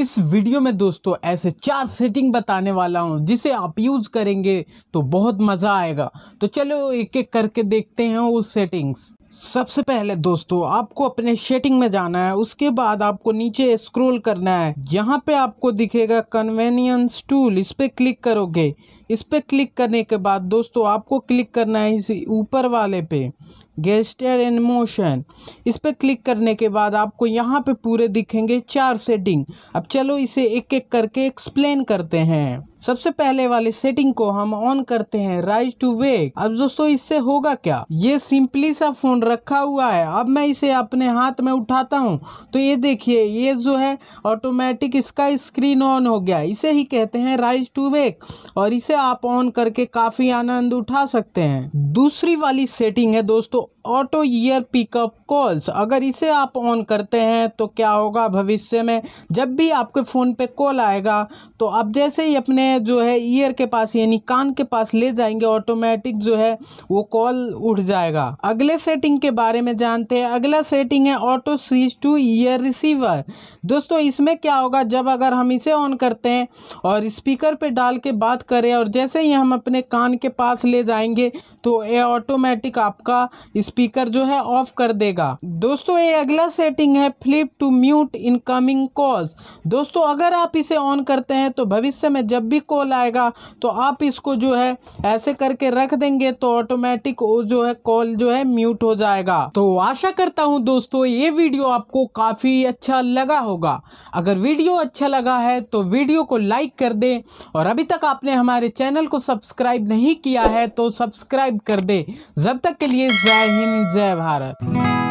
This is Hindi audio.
इस वीडियो में दोस्तों ऐसे चार सेटिंग बताने वाला हूँ जिसे आप यूज़ करेंगे तो बहुत मज़ा आएगा तो चलो एक एक करके देखते हैं वो सेटिंग्स सबसे पहले दोस्तों आपको अपने शेटिंग में जाना है उसके बाद आपको नीचे स्क्रॉल करना है यहाँ पे आपको दिखेगा कन्वेनियंस टूल इस पर क्लिक करोगे इस पर क्लिक करने के बाद दोस्तों आपको क्लिक करना है इस ऊपर वाले पे गेस्टर इन मोशन इस पर क्लिक करने के बाद आपको यहाँ पे पूरे दिखेंगे चार सेटिंग अब चलो इसे एक एक करके एक्सप्लेन करते हैं सबसे पहले वाले सेटिंग को हम ऑन करते हैं राइज टू वेग अब दोस्तों इससे होगा क्या ये सिंपली सा फोन रखा हुआ है अब मैं इसे अपने हाथ में उठाता हूँ तो ये देखिए ये जो है ऑटोमेटिक इसका स्क्रीन ऑन हो गया इसे ही कहते हैं राइज टू वेक और इसे आप ऑन करके काफ़ी आनंद उठा सकते हैं दूसरी वाली सेटिंग है दोस्तों ऑटो ईयर पिकअप कॉल्स अगर इसे आप ऑन करते हैं तो क्या होगा भविष्य में जब भी आपके फ़ोन पे कॉल आएगा तो आप जैसे ही अपने में जो है ईयर के पास यानी कान के पास ले जाएंगे ऑटोमेटिक जो है वो कॉल उठ जाएगा अगले सेटिंग के बारे में जानते हैं अगला सेटिंग है auto switch to ear receiver दोस्तों इसमें क्या होगा जब अगर हम इसे ऑन करते हैं और स्पीकर पे डाल के बात करें और जैसे ही हम अपने कान के पास ले जाएंगे तो ये ऑटोमेटिक आपका स्पीकर जो है ऑफ कर देगा दोस्तों ये अगला सेटिंग है flip to mute incoming calls दोस्तों अगर आप इसे ऑन करते हैं तो भविष्य में जब भी ऑटोमेटिक कॉल आएगा तो आप इसको जो है ऐसे करके रख देंगे तो ऑटोमेटिक जो है कॉल जो है म्यूट हो जाएगा तो आशा करता हूँ दोस्तों ये वीडियो आपको काफ़ी अच्छा लगा होगा अगर वीडियो अच्छा लगा है तो वीडियो को लाइक कर दें और अभी तक आपने हमारे चैनल को सब्सक्राइब नहीं किया है तो सब्सक्राइब कर दें जब तक के लिए जय हिंद जय भारत